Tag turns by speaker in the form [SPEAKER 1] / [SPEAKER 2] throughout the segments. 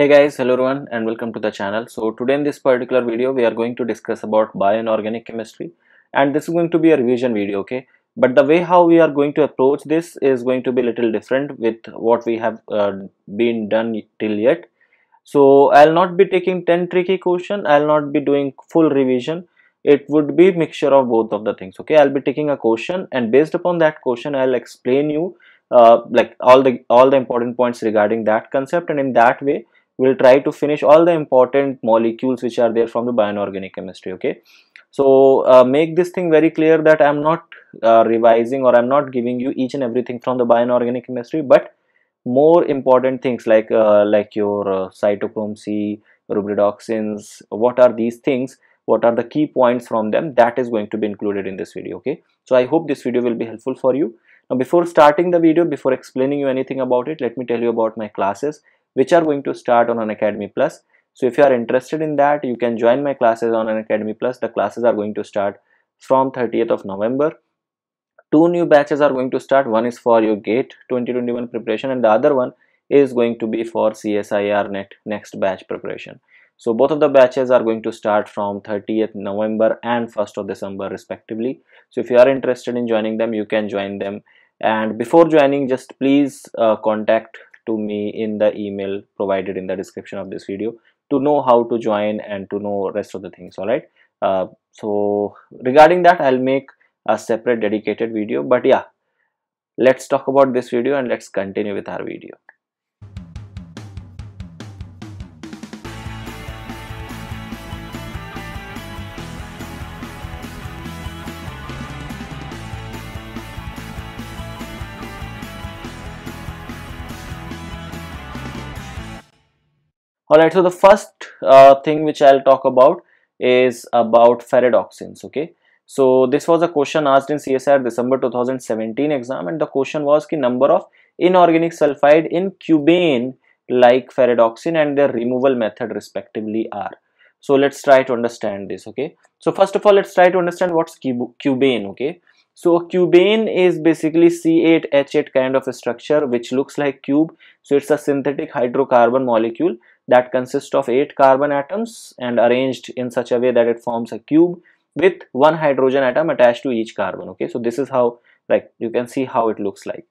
[SPEAKER 1] hey guys hello everyone and welcome to the channel so today in this particular video we are going to discuss about organic chemistry and this is going to be a revision video okay but the way how we are going to approach this is going to be a little different with what we have uh, been done till yet so i'll not be taking 10 tricky question i'll not be doing full revision it would be mixture of both of the things okay i'll be taking a question and based upon that question i'll explain you uh, like all the all the important points regarding that concept and in that way we'll try to finish all the important molecules which are there from the bioinorganic chemistry okay so uh, make this thing very clear that i'm not uh, revising or i'm not giving you each and everything from the bioinorganic chemistry but more important things like uh, like your uh, cytochrome c rubidoxins what are these things what are the key points from them that is going to be included in this video okay so i hope this video will be helpful for you now before starting the video before explaining you anything about it let me tell you about my classes which are going to start on an Academy Plus. So if you are interested in that, you can join my classes on an Academy Plus. The classes are going to start from 30th of November. Two new batches are going to start. One is for your GATE 2021 preparation and the other one is going to be for CSIR net next batch preparation. So both of the batches are going to start from 30th November and 1st of December respectively. So if you are interested in joining them, you can join them. And before joining, just please uh, contact to me in the email provided in the description of this video to know how to join and to know rest of the things all right uh, so regarding that i'll make a separate dedicated video but yeah let's talk about this video and let's continue with our video alright so the first uh, thing which I'll talk about is about ferredoxins okay so this was a question asked in CSIR December 2017 exam and the question was the number of inorganic sulfide in cubane like ferredoxin and their removal method respectively are so let's try to understand this okay so first of all let's try to understand what's cubane okay so cubane is basically C8H8 kind of a structure which looks like cube so it's a synthetic hydrocarbon molecule that consists of 8 carbon atoms and arranged in such a way that it forms a cube with one hydrogen atom attached to each carbon okay so this is how like you can see how it looks like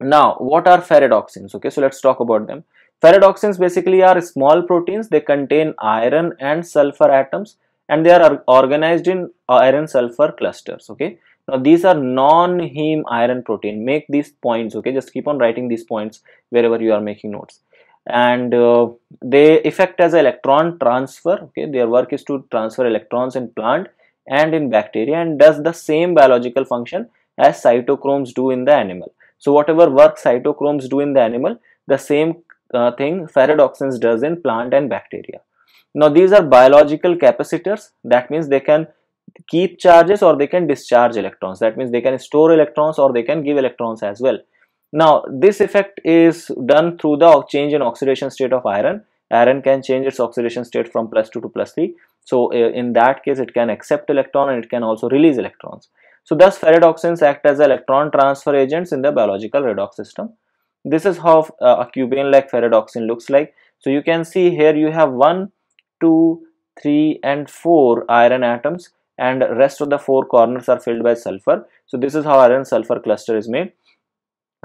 [SPEAKER 1] now what are ferredoxins okay so let's talk about them ferredoxins basically are small proteins they contain iron and sulfur atoms and they are organized in iron sulfur clusters okay now these are non-heme iron protein make these points okay just keep on writing these points wherever you are making notes and uh, they effect as electron transfer okay their work is to transfer electrons in plant and in bacteria and does the same biological function as cytochromes do in the animal so whatever work cytochromes do in the animal the same uh, thing ferredoxins does in plant and bacteria now these are biological capacitors that means they can keep charges or they can discharge electrons that means they can store electrons or they can give electrons as well now this effect is done through the change in oxidation state of iron. Iron can change its oxidation state from plus 2 to plus 3. So uh, in that case it can accept electron and it can also release electrons. So thus ferredoxins act as electron transfer agents in the biological redox system. This is how uh, a cubane like ferredoxin looks like. So you can see here you have 1, 2, 3 and 4 iron atoms and rest of the four corners are filled by sulfur. So this is how iron sulfur cluster is made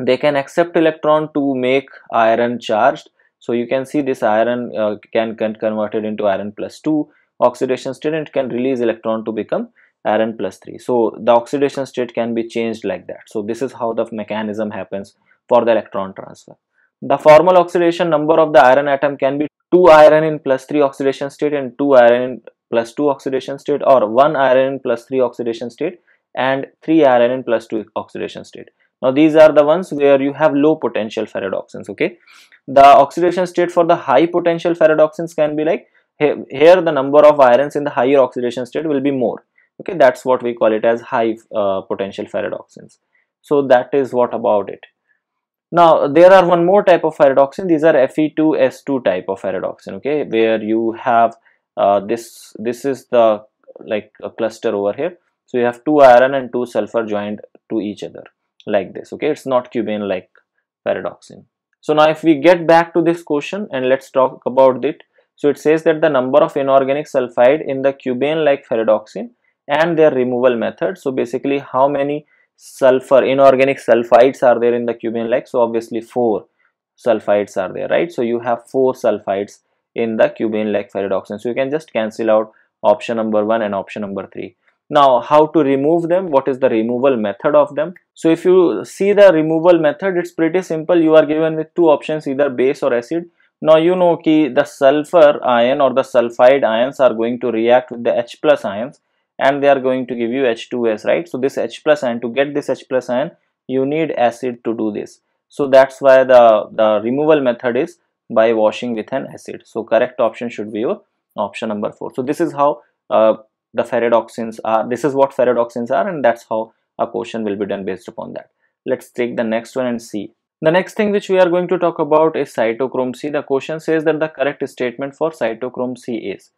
[SPEAKER 1] they can accept electron to make iron charged so you can see this iron uh, can get converted into iron plus 2 oxidation state and can release electron to become iron plus 3 so the oxidation state can be changed like that so this is how the mechanism happens for the electron transfer the formal oxidation number of the iron atom can be 2 iron in plus 3 oxidation state and 2 iron in plus 2 oxidation state or 1 iron in plus 3 oxidation state and 3 iron in plus 2 oxidation state now these are the ones where you have low potential ferredoxins, okay. The oxidation state for the high potential ferredoxins can be like, here the number of irons in the higher oxidation state will be more, okay. That's what we call it as high uh, potential ferredoxins. So that is what about it. Now there are one more type of ferredoxin, these are Fe2S2 type of ferredoxin, okay, where you have uh, this, this is the like a cluster over here. So you have two iron and two sulfur joined to each other like this okay it's not cubane like paradoxin so now if we get back to this question and let's talk about it so it says that the number of inorganic sulfide in the cubane like ferredoxin and their removal method so basically how many sulfur inorganic sulfides are there in the cubane like so obviously four sulfides are there right so you have four sulfides in the cubane like ferredoxin so you can just cancel out option number one and option number three now how to remove them, what is the removal method of them. So if you see the removal method, it's pretty simple. You are given with two options either base or acid. Now you know ki the sulfur ion or the sulfide ions are going to react with the H plus ions and they are going to give you H2S, right? So this H plus ion, to get this H plus ion, you need acid to do this. So that's why the, the removal method is by washing with an acid. So correct option should be your option number 4. So this is how uh, the ferredoxins are this is what ferredoxins are and that's how a quotient will be done based upon that let's take the next one and see the next thing which we are going to talk about is cytochrome C. The question says that the correct statement for cytochrome C is.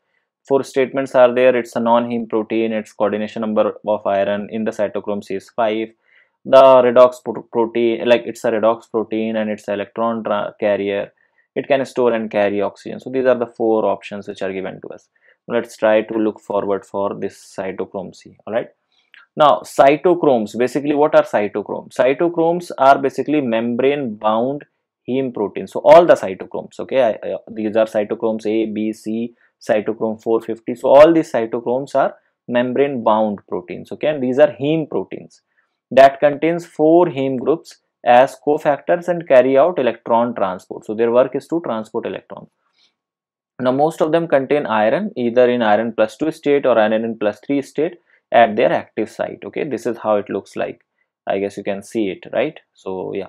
[SPEAKER 1] Four statements are there. It's a non-heme protein. Its coordination number of iron in the cytochrome C is 5. The redox protein, like it's a redox protein and it's electron carrier. It can store and carry oxygen. So these are the four options which are given to us let's try to look forward for this cytochrome C all right now cytochromes basically what are cytochromes cytochromes are basically membrane bound heme proteins so all the cytochromes okay I, I, these are cytochromes A B C cytochrome 450 so all these cytochromes are membrane bound proteins okay and these are heme proteins that contains four heme groups as cofactors and carry out electron transport so their work is to transport electrons now most of them contain iron either in iron plus 2 state or iron in plus 3 state at their active site. Okay, this is how it looks like. I guess you can see it, right? So yeah.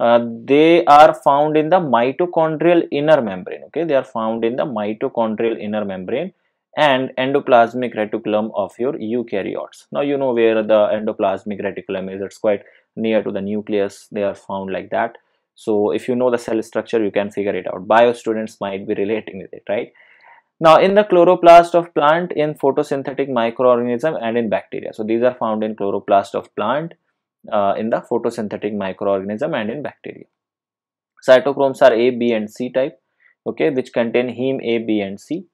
[SPEAKER 1] Uh, they are found in the mitochondrial inner membrane okay they are found in the mitochondrial inner membrane and endoplasmic reticulum of your eukaryotes now you know where the endoplasmic reticulum is it's quite near to the nucleus they are found like that so if you know the cell structure, you can figure it out. Bio students might be relating with it, right? Now in the chloroplast of plant, in photosynthetic microorganism and in bacteria. So these are found in chloroplast of plant, uh, in the photosynthetic microorganism and in bacteria. Cytochromes are A, B and C type, okay, which contain heme A, B and C.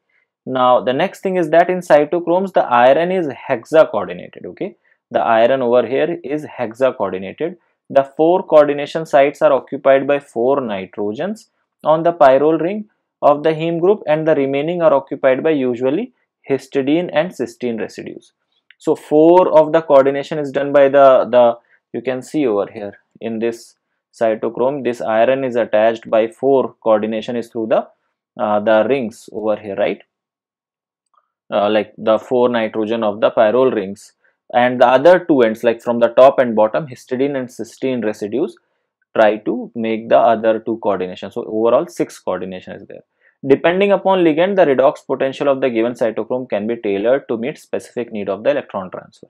[SPEAKER 1] Now the next thing is that in cytochromes, the iron is hexa coordinated, okay. The iron over here is hexa coordinated the four coordination sites are occupied by four nitrogens on the pyrrole ring of the heme group and the remaining are occupied by usually histidine and cysteine residues. So four of the coordination is done by the, the you can see over here in this cytochrome this iron is attached by four coordination is through the uh, the rings over here right uh, like the four nitrogen of the pyrrole rings and the other two ends like from the top and bottom histidine and cysteine residues try to make the other two coordination. So, overall 6 coordination is there. Depending upon ligand, the redox potential of the given cytochrome can be tailored to meet specific need of the electron transfer.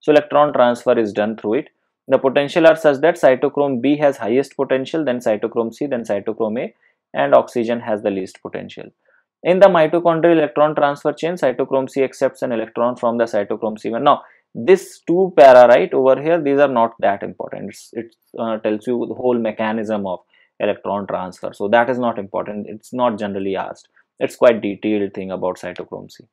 [SPEAKER 1] So, electron transfer is done through it. The potential are such that cytochrome B has highest potential, then cytochrome C, then cytochrome A and oxygen has the least potential. In the mitochondrial electron transfer chain, cytochrome C accepts an electron from the cytochrome C1. Now, this two para right over here these are not that important it's, it uh, tells you the whole mechanism of electron transfer so that is not important it's not generally asked it's quite detailed thing about cytochrome c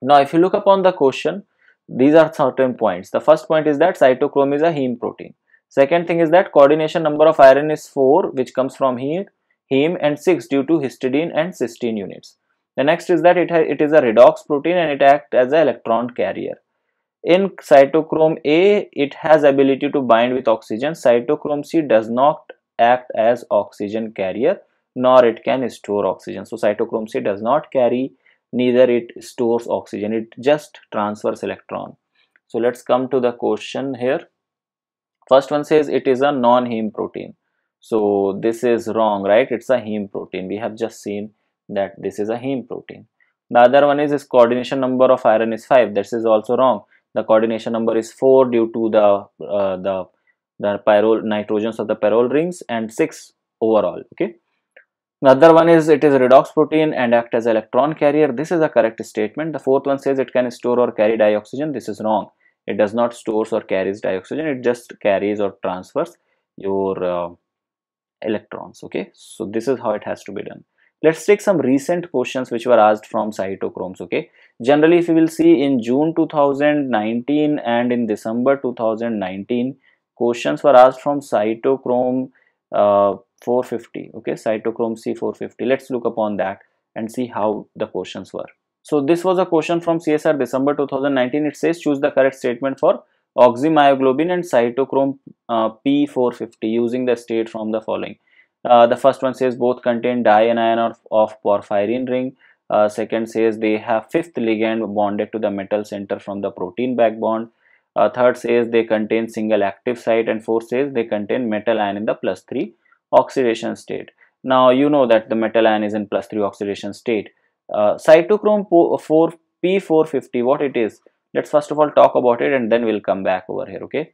[SPEAKER 1] now if you look upon the question these are certain points the first point is that cytochrome is a heme protein second thing is that coordination number of iron is 4 which comes from heme heme and 6 due to histidine and cysteine units the next is that it, it is a redox protein and it acts as an electron carrier in cytochrome A it has ability to bind with oxygen cytochrome C does not act as oxygen carrier nor it can store oxygen so cytochrome C does not carry neither it stores oxygen it just transfers electron so let's come to the question here first one says it is a non-heme protein so this is wrong right it's a heme protein we have just seen that this is a heme protein the other one is, this coordination number of iron is 5 this is also wrong the coordination number is 4 due to the uh, the the pyrrole nitrogens of the pyrrole rings and 6 overall okay another one is it is redox protein and act as electron carrier this is a correct statement the fourth one says it can store or carry dioxygen this is wrong it does not stores or carries dioxygen it just carries or transfers your uh, electrons okay so this is how it has to be done let's take some recent questions which were asked from cytochromes okay generally if you will see in june 2019 and in december 2019 questions were asked from cytochrome uh, 450 okay cytochrome c450 let's look upon that and see how the questions were so this was a question from csr december 2019 it says choose the correct statement for oxymyoglobin and cytochrome uh, p450 using the state from the following uh, the first one says both contain dianion of, of porphyrin ring. Uh, second says they have fifth ligand bonded to the metal center from the protein back bond. Uh, third says they contain single active site and fourth says they contain metal ion in the plus 3 oxidation state. Now you know that the metal ion is in plus 3 oxidation state. Uh, cytochrome P450 what it is? Let's first of all talk about it and then we'll come back over here okay.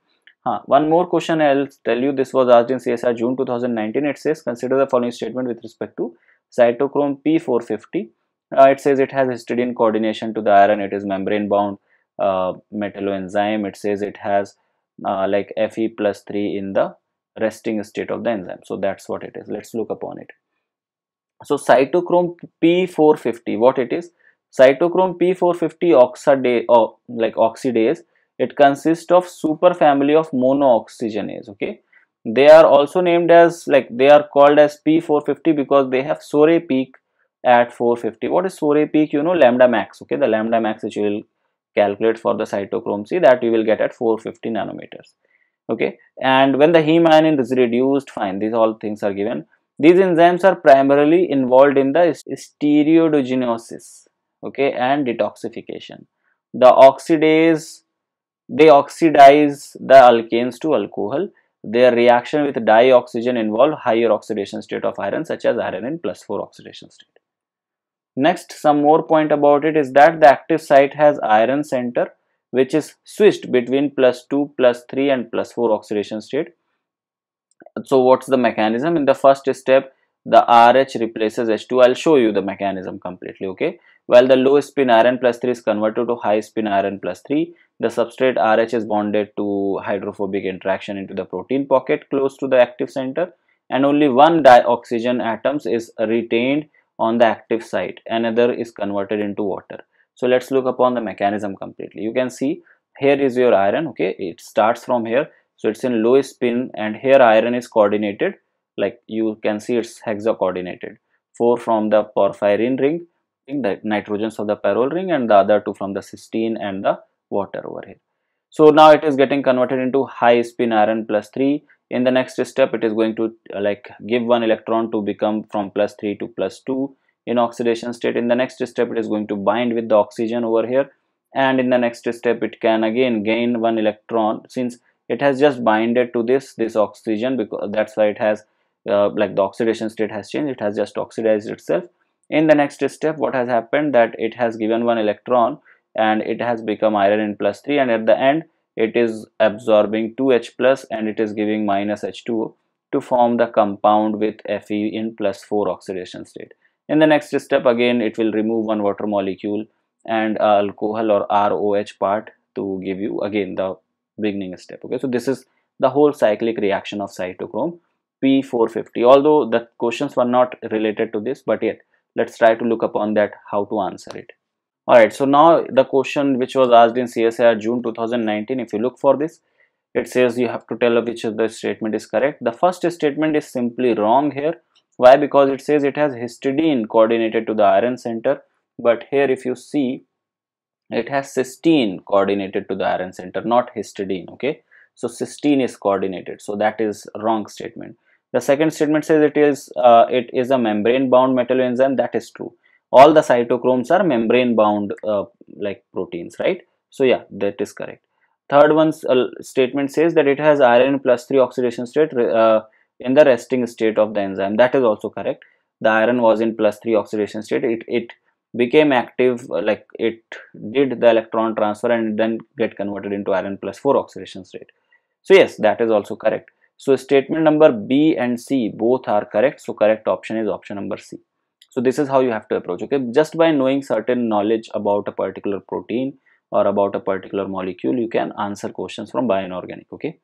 [SPEAKER 1] Huh. One more question I'll tell you this was asked in CSR June 2019. It says consider the following statement with respect to cytochrome P450. Uh, it says it has histidine coordination to the iron, it is membrane bound uh, metalloenzyme. It says it has uh, like Fe plus 3 in the resting state of the enzyme. So that's what it is. Let's look upon it. So cytochrome P450, what it is? Cytochrome P450 oxidase or like oxidase it consists of superfamily of monooxygenase. Okay, they are also named as like they are called as P450 because they have sore peak at 450. What is sore peak? You know lambda max. Okay, the lambda max which you will calculate for the cytochrome C that you will get at 450 nanometers. Okay, and when the heme ion is reduced, fine. These all things are given. These enzymes are primarily involved in the steroidogenesis. okay, and detoxification. The oxidase they oxidize the alkanes to alcohol. Their reaction with dioxygen involve higher oxidation state of iron such as iron in plus 4 oxidation state. Next, some more point about it is that the active site has iron center which is switched between plus 2, plus 3 and plus 4 oxidation state. So what's the mechanism? In the first step, the RH replaces H2. I'll show you the mechanism completely, okay? While the low spin iron plus 3 is converted to high spin iron plus 3, the substrate RH is bonded to hydrophobic interaction into the protein pocket close to the active center and only one dioxygen atoms is retained on the active site another is converted into water so let's look upon the mechanism completely you can see here is your iron okay it starts from here so it's in low spin and here iron is coordinated like you can see it's hexa coordinated four from the porphyrin ring the nitrogens of the pyrrole ring and the other two from the cysteine and the water over here. So now it is getting converted into high spin iron plus 3. In the next step, it is going to uh, like give one electron to become from plus 3 to plus 2 in oxidation state. In the next step, it is going to bind with the oxygen over here. And in the next step, it can again gain one electron since it has just binded to this this oxygen because that's why it has uh, like the oxidation state has changed. It has just oxidized itself in the next step what has happened that it has given one electron and it has become iron in plus 3 and at the end it is absorbing 2h plus and it is giving minus h2 to form the compound with fe in plus 4 oxidation state in the next step again it will remove one water molecule and alcohol or roh part to give you again the beginning step okay so this is the whole cyclic reaction of cytochrome p450 although the questions were not related to this but yet let's try to look upon that how to answer it alright so now the question which was asked in CSIR June 2019 if you look for this it says you have to tell which of the statement is correct the first statement is simply wrong here why because it says it has histidine coordinated to the iron center but here if you see it has cysteine coordinated to the iron center not histidine okay so cysteine is coordinated so that is wrong statement the second statement says it is uh, it is a membrane bound metalloenzyme. That is true. All the cytochromes are membrane bound uh, like proteins, right? So yeah, that is correct. Third one's uh, statement says that it has iron plus three oxidation state uh, in the resting state of the enzyme. That is also correct. The iron was in plus three oxidation state. It it became active uh, like it did the electron transfer and then get converted into iron plus 4 oxidation state. So yes, that is also correct. So statement number B and C both are correct. So correct option is option number C. So this is how you have to approach. Okay, just by knowing certain knowledge about a particular protein or about a particular molecule, you can answer questions from bioinorganic. Okay.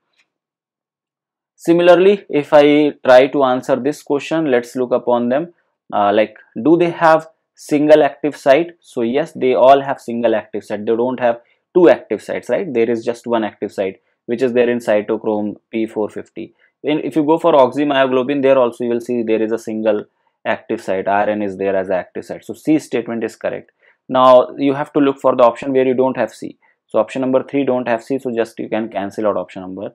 [SPEAKER 1] Similarly, if I try to answer this question, let's look upon them. Uh, like, do they have single active site? So yes, they all have single active site. They don't have two active sites, right? There is just one active site which is there in cytochrome P450. if you go for oxymyoglobin, there also you will see there is a single active site, iron is there as active site. So C statement is correct. Now you have to look for the option where you don't have C. So option number 3 don't have C, so just you can cancel out option number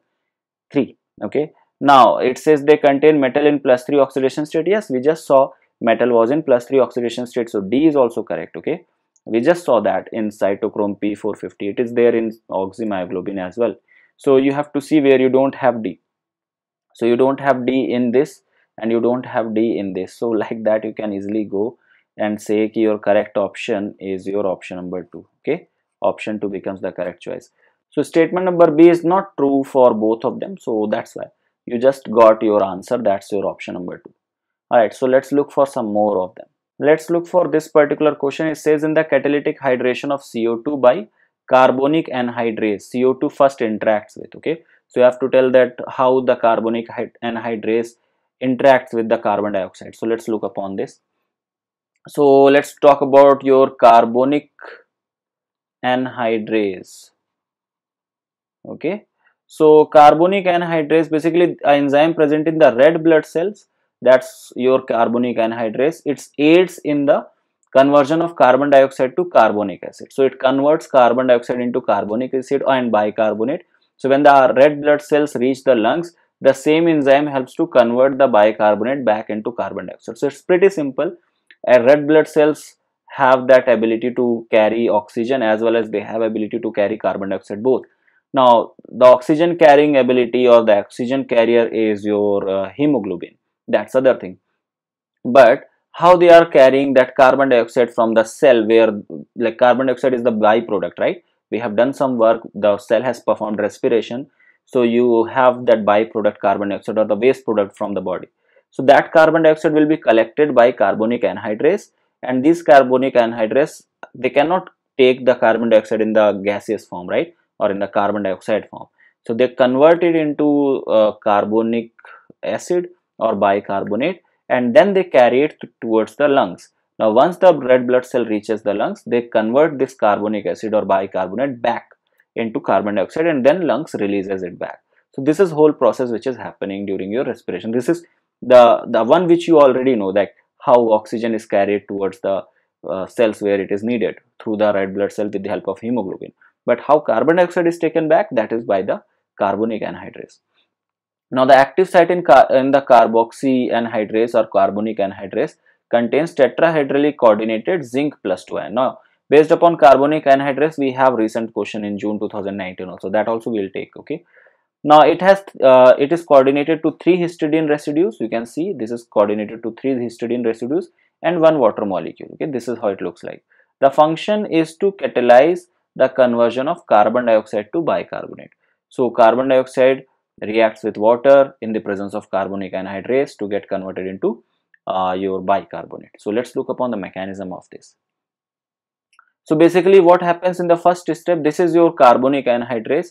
[SPEAKER 1] 3. Okay. Now it says they contain metal in plus 3 oxidation state. Yes, we just saw metal was in plus 3 oxidation state, so D is also correct. Okay. We just saw that in cytochrome P450. It is there in oxymyoglobin as well so you have to see where you don't have d so you don't have d in this and you don't have d in this so like that you can easily go and say ki your correct option is your option number 2 okay option 2 becomes the correct choice so statement number b is not true for both of them so that's why you just got your answer that's your option number 2 alright so let's look for some more of them let's look for this particular question it says in the catalytic hydration of CO2 by carbonic anhydrase CO2 first interacts with okay so you have to tell that how the carbonic anhydrase interacts with the carbon dioxide so let's look upon this so let's talk about your carbonic anhydrase okay so carbonic anhydrase basically enzyme present in the red blood cells that's your carbonic anhydrase it aids in the conversion of carbon dioxide to carbonic acid. So it converts carbon dioxide into carbonic acid and bicarbonate. So when the red blood cells reach the lungs, the same enzyme helps to convert the bicarbonate back into carbon dioxide. So it's pretty simple. red blood cells have that ability to carry oxygen as well as they have ability to carry carbon dioxide both. Now the oxygen carrying ability or the oxygen carrier is your uh, hemoglobin. That's other thing. But how they are carrying that carbon dioxide from the cell where like carbon dioxide is the byproduct right we have done some work the cell has performed respiration so you have that byproduct carbon dioxide or the waste product from the body so that carbon dioxide will be collected by carbonic anhydrase and these carbonic anhydrase they cannot take the carbon dioxide in the gaseous form right or in the carbon dioxide form so they convert it into uh, carbonic acid or bicarbonate and then they carry it towards the lungs. Now, once the red blood cell reaches the lungs, they convert this carbonic acid or bicarbonate back into carbon dioxide and then lungs releases it back. So, this is whole process which is happening during your respiration. This is the, the one which you already know that how oxygen is carried towards the uh, cells where it is needed through the red blood cell with the help of hemoglobin. But how carbon dioxide is taken back that is by the carbonic anhydrase. Now the active site in, car in the carboxy anhydrase or carbonic anhydrase contains tetrahedrally coordinated zinc plus 2 Now based upon carbonic anhydrase we have recent question in June 2019 also that also we will take okay. Now it has uh, it is coordinated to three histidine residues you can see this is coordinated to three histidine residues and one water molecule okay this is how it looks like. The function is to catalyze the conversion of carbon dioxide to bicarbonate. So carbon dioxide reacts with water in the presence of carbonic anhydrase to get converted into uh, your bicarbonate. So let's look upon the mechanism of this. So basically what happens in the first step, this is your carbonic anhydrase.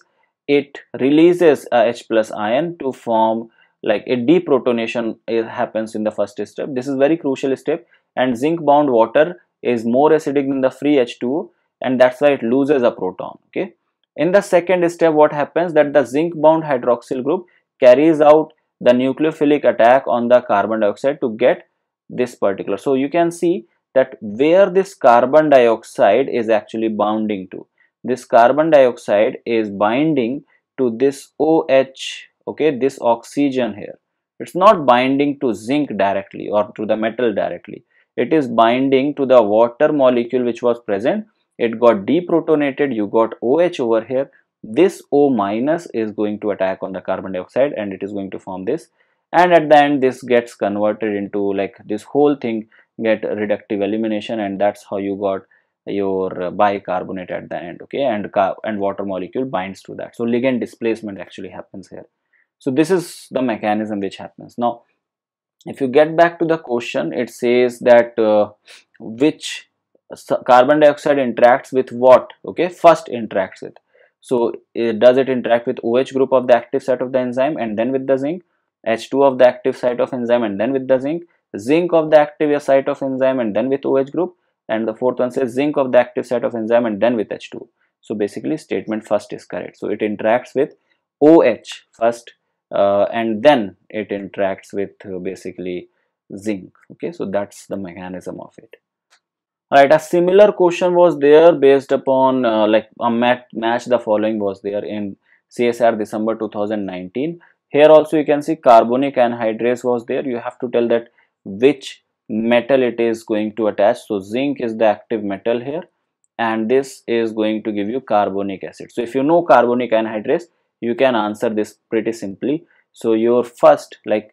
[SPEAKER 1] It releases a H plus ion to form like a deprotonation is, happens in the first step. This is very crucial step and zinc bound water is more acidic than the free H2O and that's why it loses a proton. Okay. In the second step, what happens that the zinc bound hydroxyl group carries out the nucleophilic attack on the carbon dioxide to get this particular. So you can see that where this carbon dioxide is actually bounding to. This carbon dioxide is binding to this OH, okay, this oxygen here. It's not binding to zinc directly or to the metal directly. It is binding to the water molecule which was present it got deprotonated you got OH over here this O minus is going to attack on the carbon dioxide and it is going to form this and at the end this gets converted into like this whole thing get reductive elimination and that's how you got your bicarbonate at the end okay and and water molecule binds to that so ligand displacement actually happens here so this is the mechanism which happens now if you get back to the question it says that uh, which carbon dioxide interacts with what okay first interacts with so it, eh, does it interact with OH group of the active site of the enzyme and then with the zinc H2 of the active site of enzyme and then with the zinc zinc of the active site of enzyme and then with OH group and the fourth one says zinc of the active site of enzyme and then with H2 so basically statement first is correct so it interacts with OH first uh, and then it interacts with uh, basically zinc okay so that's the mechanism of it right a similar question was there based upon uh, like a mat match the following was there in csr december 2019 here also you can see carbonic anhydrase was there you have to tell that which metal it is going to attach so zinc is the active metal here and this is going to give you carbonic acid so if you know carbonic anhydrase you can answer this pretty simply so your first like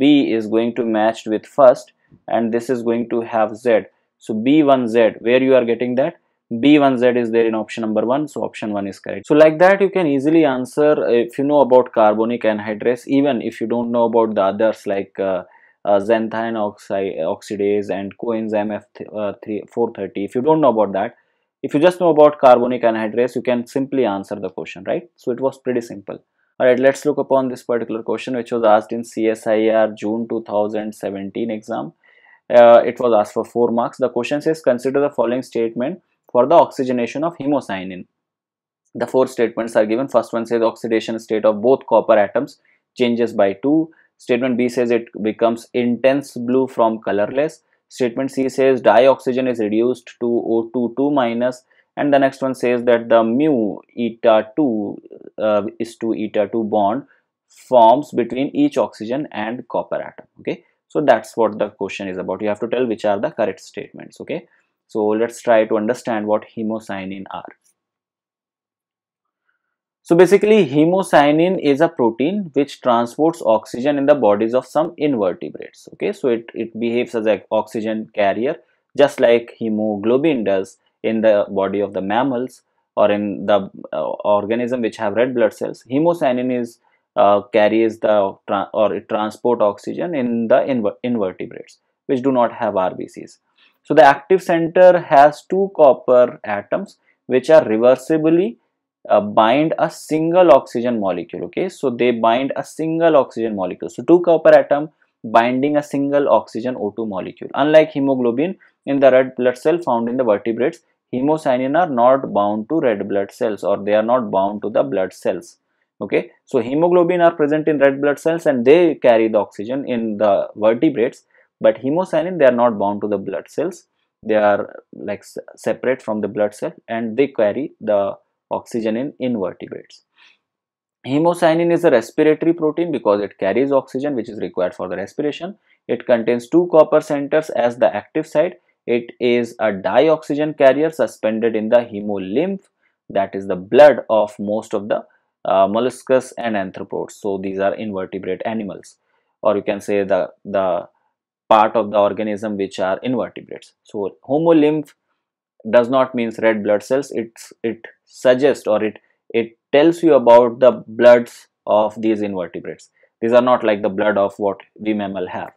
[SPEAKER 1] b is going to match with first and this is going to have z so B1Z, where you are getting that? B1Z is there in option number 1, so option 1 is correct. So like that you can easily answer if you know about carbonic anhydrase, even if you don't know about the others like uh, uh, xanthine oxidase and coenzyme F430. Uh, if you don't know about that, if you just know about carbonic anhydrase, you can simply answer the question, right? So it was pretty simple. Alright, let's look upon this particular question which was asked in CSIR June 2017 exam. Uh, it was asked for 4 marks. The question says consider the following statement for the oxygenation of hemocyanin. The four statements are given. First one says oxidation state of both copper atoms changes by 2. Statement B says it becomes intense blue from colorless. Statement C says dioxygen is reduced to O22 minus." and the next one says that the mu eta 2 uh, is to eta 2 bond forms between each oxygen and copper atom okay so that's what the question is about you have to tell which are the correct statements okay so let's try to understand what hemocyanin are so basically hemocyanin is a protein which transports oxygen in the bodies of some invertebrates okay so it, it behaves as an oxygen carrier just like hemoglobin does in the body of the mammals or in the uh, organism which have red blood cells hemocyanin is uh, carries the tra- or it transport oxygen in the inver- invertebrates which do not have RBCs. So the active center has two copper atoms which are reversibly uh, bind a single oxygen molecule okay so they bind a single oxygen molecule so two copper atom binding a single oxygen O2 molecule unlike hemoglobin in the red blood cell found in the vertebrates hemocyanin are not bound to red blood cells or they are not bound to the blood cells okay so hemoglobin are present in red blood cells and they carry the oxygen in the vertebrates but hemocyanin they are not bound to the blood cells they are like separate from the blood cell and they carry the oxygen in invertebrates hemocyanin is a respiratory protein because it carries oxygen which is required for the respiration it contains two copper centers as the active site it is a dioxygen carrier suspended in the hemolymph that is the blood of most of the uh, molluscus and anthropods. so these are invertebrate animals or you can say the the part of the organism which are invertebrates so homolymph does not means red blood cells it's it suggests or it it tells you about the bloods of these invertebrates these are not like the blood of what we mammal have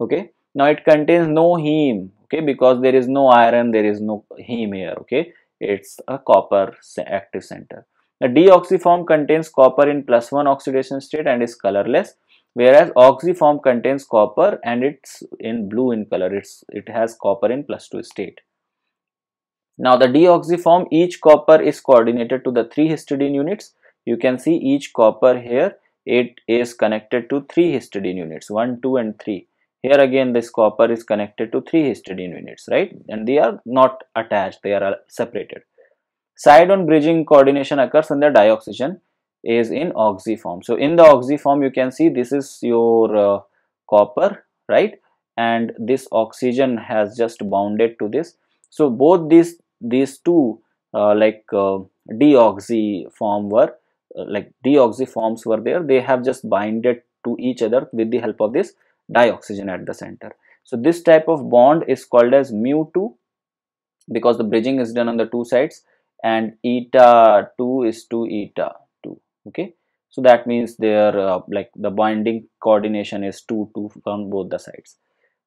[SPEAKER 1] okay now it contains no heme okay because there is no iron there is no heme here okay it's a copper active center the deoxyform contains copper in plus 1 oxidation state and is colorless whereas oxyform contains copper and it's in blue in color it's it has copper in plus 2 state now the deoxyform each copper is coordinated to the three histidine units you can see each copper here it is connected to three histidine units 1 2 and 3 here again this copper is connected to three histidine units right and they are not attached they are separated Cydon bridging coordination occurs when the dioxygen is in oxy form. So in the oxy form you can see this is your uh, copper right and this oxygen has just bounded to this. So both these these two uh, like uh, deoxy form were uh, like deoxy forms were there they have just binded to each other with the help of this dioxygen at the center. So this type of bond is called as mu2 because the bridging is done on the two sides and eta 2 is to eta 2 okay so that means there, uh, like the binding coordination is 2 2 on both the sides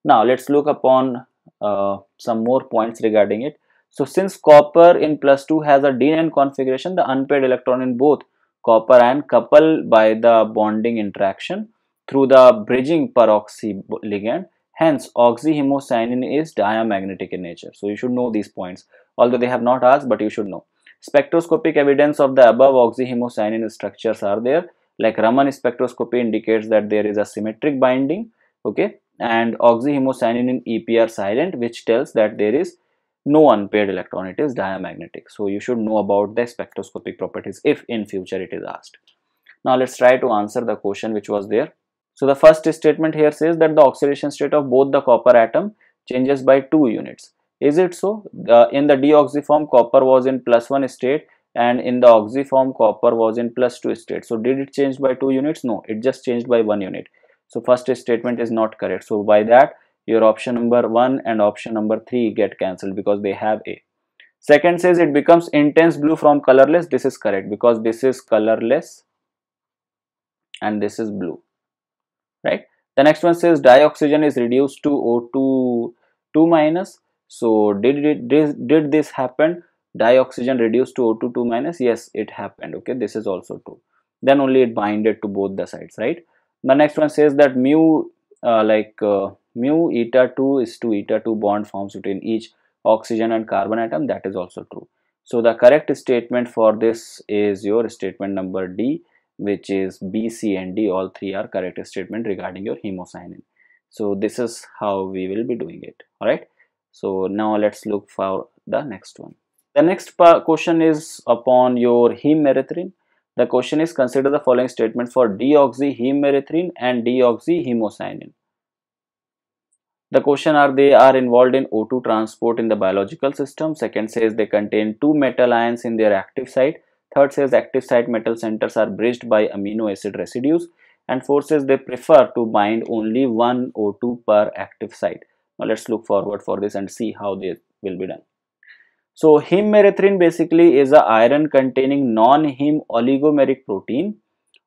[SPEAKER 1] now let's look upon uh, some more points regarding it so since copper in plus 2 has a d9 configuration the unpaired electron in both copper and couple by the bonding interaction through the bridging peroxy ligand Hence, oxyhemocyanin is diamagnetic in nature. So you should know these points. Although they have not asked, but you should know. Spectroscopic evidence of the above oxyhemocyanin structures are there. Like Raman spectroscopy indicates that there is a symmetric binding, okay, and oxyhemocyanin in EPR silent, which tells that there is no unpaired electron, it is diamagnetic. So you should know about the spectroscopic properties if in future it is asked. Now let's try to answer the question which was there. So the first statement here says that the oxidation state of both the copper atom changes by 2 units. Is it so? in the deoxyform copper was in plus 1 state and in the oxyform copper was in plus 2 state. So did it change by 2 units? No, it just changed by 1 unit. So first statement is not correct. So by that your option number 1 and option number 3 get cancelled because they have A. Second says it becomes intense blue from colorless. This is correct because this is colorless and this is blue right the next one says dioxygen is reduced to o2 2 minus so did did did, did this happen dioxygen reduced to o2 2 minus yes it happened okay this is also true then only it binded to both the sides right the next one says that mu uh, like uh, mu eta 2 is to eta 2 bond forms between each oxygen and carbon atom that is also true so the correct statement for this is your statement number d which is B, C and D all three are correct statement regarding your hemocyanin. So this is how we will be doing it alright. So now let's look for the next one. The next question is upon your hemerythrin. The question is consider the following statement for deoxyhemerythrin and deoxyhemocyanin. The question are they are involved in O2 transport in the biological system. Second says they contain two metal ions in their active site. Third says active site metal centers are bridged by amino acid residues and fourth says they prefer to bind only one or two per active site. Now let's look forward for this and see how they will be done. So hemerythrin basically is a iron containing non-heme oligomeric protein.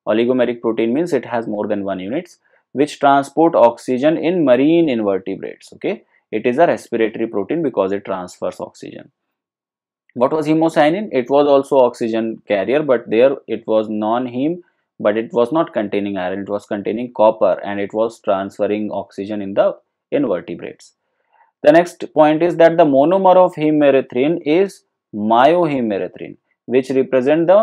[SPEAKER 1] Oligomeric protein means it has more than one units which transport oxygen in marine invertebrates. Okay, it is a respiratory protein because it transfers oxygen what was hemocyanin it was also oxygen carrier but there it was non-heme but it was not containing iron it was containing copper and it was transferring oxygen in the invertebrates the next point is that the monomer of hemerythrin is myohemerythrin which represent the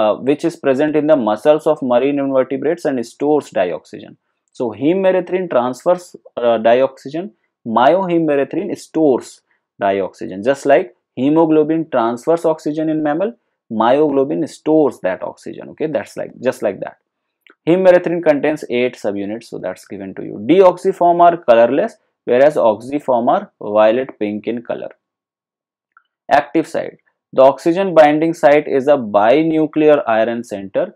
[SPEAKER 1] uh, which is present in the muscles of marine invertebrates and stores dioxygen so hemerythrin transfers uh, dioxygen myohemerythrin stores dioxygen just like hemoglobin transfers oxygen in mammal myoglobin stores that oxygen okay that's like just like that hemerythrin contains eight subunits so that's given to you deoxyform are colorless whereas oxyform are violet pink in color active site the oxygen binding site is a binuclear iron center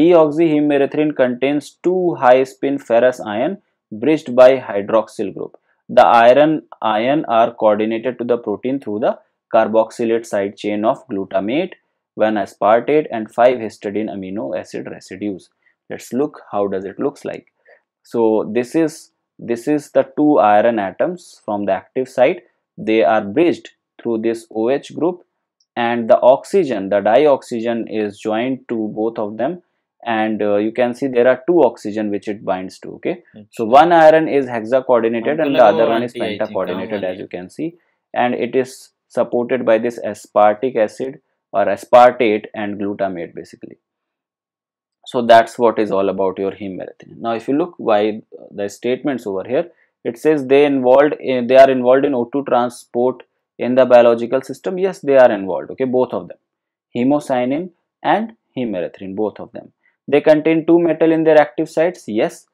[SPEAKER 1] deoxyhemerythrin contains two high spin ferrous ion bridged by hydroxyl group the iron ion are coordinated to the protein through the carboxylate side chain of glutamate, one aspartate and five histidine amino acid residues. Let's look how does it looks like. So this is this is the two iron atoms from the active site. They are bridged through this OH group and the oxygen, the dioxygen is joined to both of them and uh, you can see there are two oxygen which it binds to okay mm -hmm. so one iron is hexa coordinated and the other one is penta coordinated as you can see and it is supported by this aspartic acid or aspartate and glutamate basically so that's what is all about your hemerathinin now if you look why the statements over here it says they involved in, eh, they are involved in O2 transport in the biological system yes they are involved okay both of them hemocyanin and hemerythrin, both of them they contain two metal in their active sites yes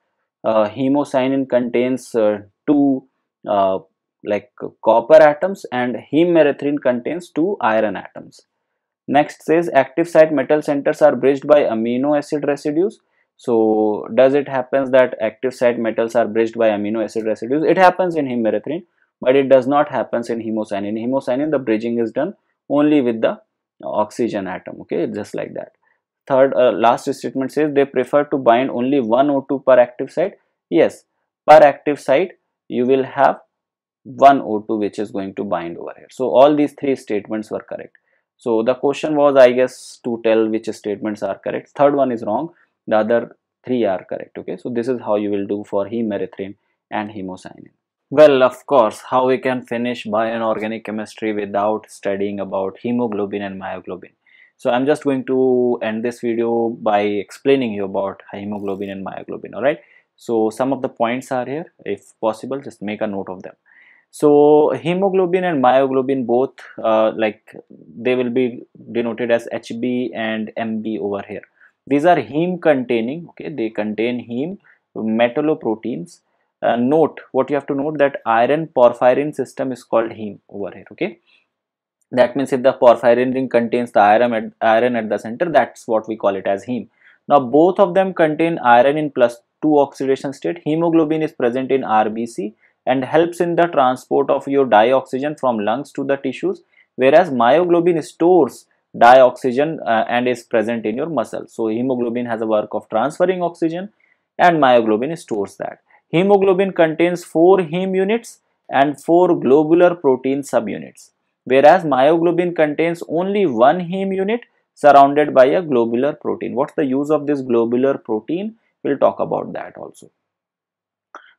[SPEAKER 1] uh, hemocyanin contains uh, two uh, like copper atoms and heme merethrin contains two iron atoms. Next says active site metal centers are bridged by amino acid residues. So does it happens that active site metals are bridged by amino acid residues? It happens in heme merethrin, but it does not happen in hemocyanin. In hemocyanin the bridging is done only with the oxygen atom. Okay, just like that. Third, uh, last statement says they prefer to bind only one O2 per active site. Yes, per active site you will have one O2 which is going to bind over here. So all these three statements were correct. So the question was I guess to tell which statements are correct. Third one is wrong. The other three are correct. Okay. So this is how you will do for hemerythrin and hemocyanin. Well, of course, how we can finish bioinorganic chemistry without studying about hemoglobin and myoglobin. So I'm just going to end this video by explaining you about hemoglobin and myoglobin. All right. So some of the points are here. If possible, just make a note of them. So hemoglobin and myoglobin both uh, like they will be denoted as Hb and Mb over here. These are heme containing, okay, they contain heme metalloproteins. Uh, note what you have to note that iron porphyrin system is called heme over here, okay. That means if the porphyrin ring contains the iron at, iron at the center, that's what we call it as heme. Now both of them contain iron in plus 2 oxidation state. Hemoglobin is present in RBC and helps in the transport of your dioxygen from lungs to the tissues whereas myoglobin stores dioxygen uh, and is present in your muscle so hemoglobin has a work of transferring oxygen and myoglobin stores that hemoglobin contains four heme units and four globular protein subunits whereas myoglobin contains only one heme unit surrounded by a globular protein what's the use of this globular protein we'll talk about that also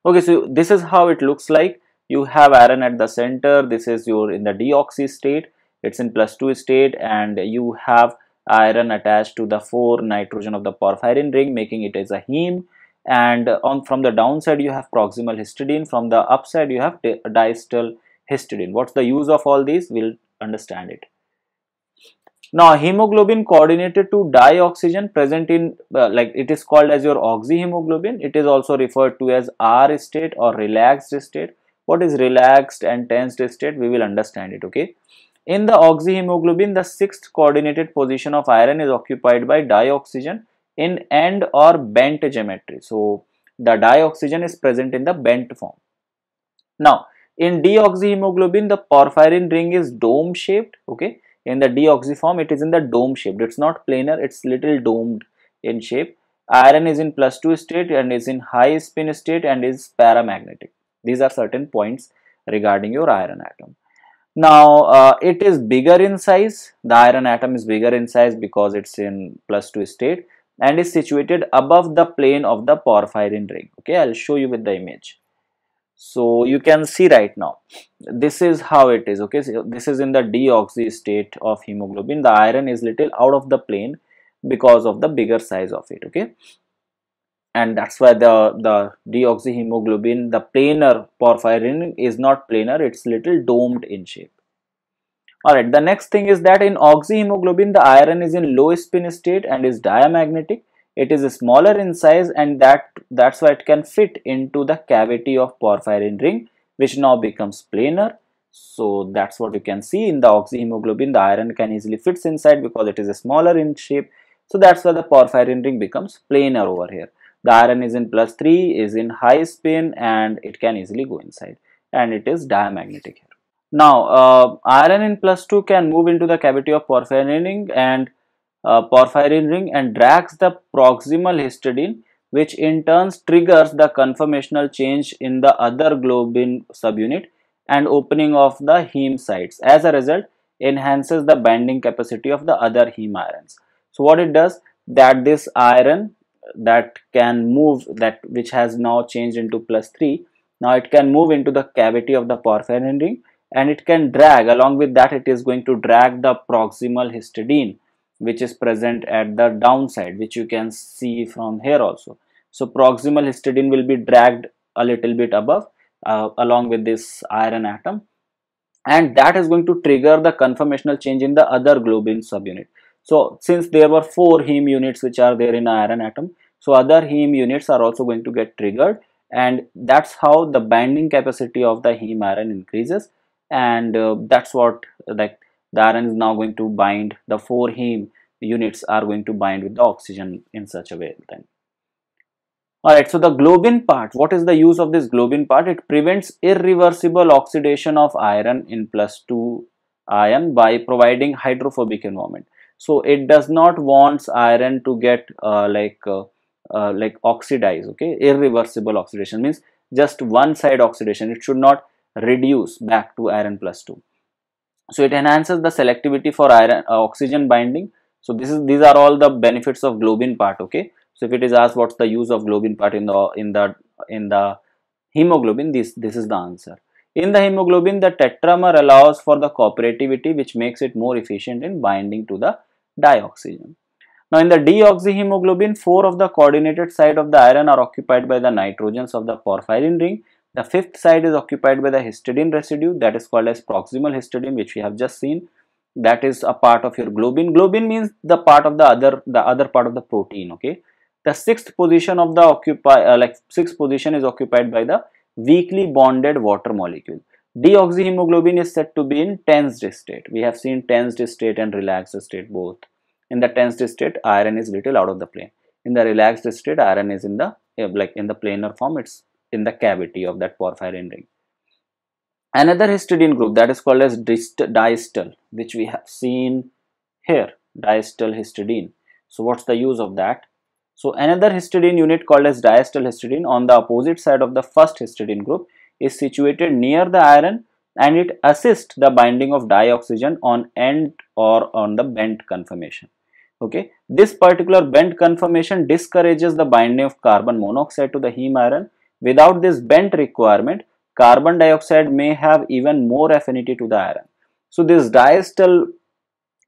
[SPEAKER 1] okay so this is how it looks like you have iron at the center this is your in the deoxy state it's in plus 2 state and you have iron attached to the 4 nitrogen of the porphyrin ring making it as a heme and on from the downside you have proximal histidine from the upside you have distal histidine what's the use of all these we'll understand it now hemoglobin coordinated to dioxygen present in uh, like it is called as your oxyhemoglobin. It is also referred to as R state or relaxed state. What is relaxed and tensed state? We will understand it. Okay. In the oxyhemoglobin, the sixth coordinated position of iron is occupied by dioxygen in end or bent geometry. So the dioxygen is present in the bent form. Now in deoxyhemoglobin, the porphyrin ring is dome shaped. Okay in the deoxyform it is in the dome shaped it's not planar it's little domed in shape iron is in plus 2 state and is in high spin state and is paramagnetic these are certain points regarding your iron atom now uh, it is bigger in size the iron atom is bigger in size because it's in plus 2 state and is situated above the plane of the porphyrin ring okay i'll show you with the image so you can see right now this is how it is okay so this is in the deoxy state of hemoglobin the iron is little out of the plane because of the bigger size of it okay and that's why the the deoxyhemoglobin the planar porphyrin is not planar it's little domed in shape all right the next thing is that in oxyhemoglobin the iron is in low spin state and is diamagnetic it is smaller in size and that that's why it can fit into the cavity of porphyrin ring which now becomes planar so that's what you can see in the oxyhemoglobin the iron can easily fits inside because it is a smaller in shape so that's why the porphyrin ring becomes planar over here the iron is in plus 3 is in high spin and it can easily go inside and it is diamagnetic here now uh, iron in plus 2 can move into the cavity of porphyrin ring and uh, porphyrin ring and drags the proximal histidine which in turn triggers the conformational change in the other globin subunit and opening of the heme sites. As a result, enhances the binding capacity of the other heme irons. So what it does that this iron that can move that which has now changed into plus 3 now it can move into the cavity of the porphyrin ring and it can drag along with that it is going to drag the proximal histidine which is present at the downside which you can see from here also so proximal histidine will be dragged a little bit above uh, along with this iron atom and that is going to trigger the conformational change in the other globin subunit so since there were four heme units which are there in iron atom so other heme units are also going to get triggered and that's how the binding capacity of the heme iron increases and uh, that's what like the iron is now going to bind the four heme units are going to bind with the oxygen in such a way then Alright, so the globin part, what is the use of this globin part? It prevents irreversible oxidation of iron in plus 2 ion by providing hydrophobic environment. So it does not wants iron to get uh, like uh, uh, like oxidize. okay? Irreversible oxidation means just one side oxidation. It should not reduce back to iron plus 2 so it enhances the selectivity for iron uh, oxygen binding so this is these are all the benefits of globin part okay so if it is asked what's the use of globin part in the in the in the hemoglobin this this is the answer in the hemoglobin the tetramer allows for the cooperativity which makes it more efficient in binding to the dioxygen now in the deoxyhemoglobin four of the coordinated side of the iron are occupied by the nitrogens of the porphyrin ring the fifth side is occupied by the histidine residue that is called as proximal histidine which we have just seen that is a part of your globin. Globin means the part of the other the other part of the protein okay. The sixth position of the occupy uh, like sixth position is occupied by the weakly bonded water molecule. Deoxyhemoglobin is said to be in tensed state. We have seen tensed state and relaxed state both. In the tensed state iron is little out of the plane. In the relaxed state iron is in the eh, like in the planar form it's in the cavity of that porphyrin ring. Another histidine group that is called as diastole, which we have seen here, diastole histidine. So what's the use of that? So another histidine unit called as diastole histidine on the opposite side of the first histidine group is situated near the iron and it assists the binding of dioxygen on end or on the bent conformation. Okay, this particular bent conformation discourages the binding of carbon monoxide to the heme iron Without this bent requirement, carbon dioxide may have even more affinity to the iron. So this diacetyl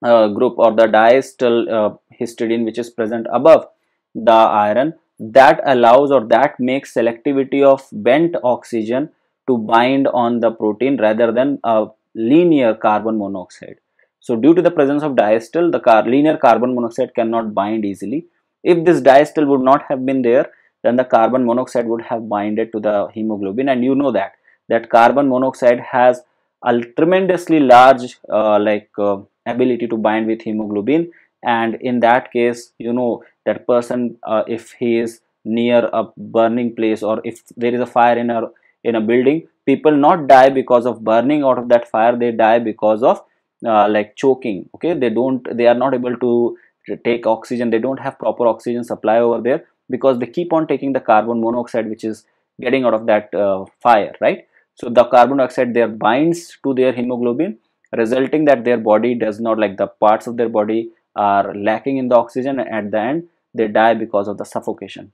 [SPEAKER 1] uh, group or the diacetyl uh, histidine which is present above the iron that allows or that makes selectivity of bent oxygen to bind on the protein rather than a linear carbon monoxide. So due to the presence of diacetyl, the car linear carbon monoxide cannot bind easily. If this diacetyl would not have been there, then the carbon monoxide would have binded to the hemoglobin and you know that that carbon monoxide has a tremendously large uh, like uh, ability to bind with hemoglobin and in that case you know that person uh, if he is near a burning place or if there is a fire in a in a building people not die because of burning out of that fire they die because of uh, like choking okay they don't they are not able to take oxygen they don't have proper oxygen supply over there because they keep on taking the carbon monoxide which is getting out of that uh, fire right so the carbon dioxide there binds to their hemoglobin resulting that their body does not like the parts of their body are lacking in the oxygen at the end they die because of the suffocation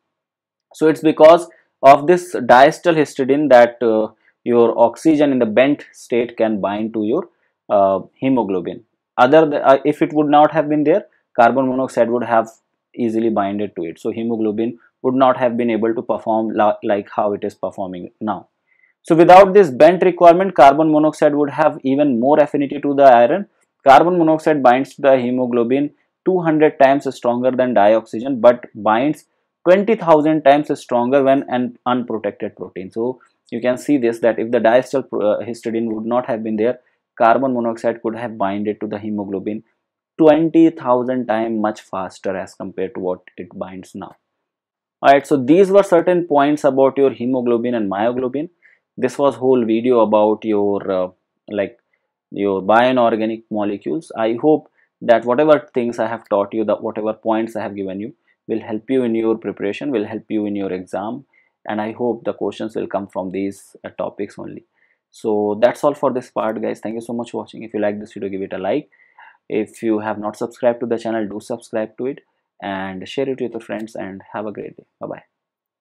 [SPEAKER 1] so it's because of this diastole histidine that uh, your oxygen in the bent state can bind to your uh, hemoglobin other th uh, if it would not have been there carbon monoxide would have easily binded to it. So hemoglobin would not have been able to perform like how it is performing now. So without this bent requirement, carbon monoxide would have even more affinity to the iron. Carbon monoxide binds to the hemoglobin 200 times stronger than dioxygen but binds 20,000 times stronger when an unprotected protein. So you can see this that if the diacetyl uh, histidine would not have been there, carbon monoxide could have binded to the hemoglobin 20,000 times much faster as compared to what it binds now. Alright, so these were certain points about your hemoglobin and myoglobin. This was whole video about your uh, like your bioinorganic molecules. I hope that whatever things I have taught you, that whatever points I have given you will help you in your preparation, will help you in your exam. And I hope the questions will come from these uh, topics only. So that's all for this part guys. Thank you so much for watching. If you like this video, give it a like if you have not subscribed to the channel do subscribe to it and share it with your friends and have a great day bye bye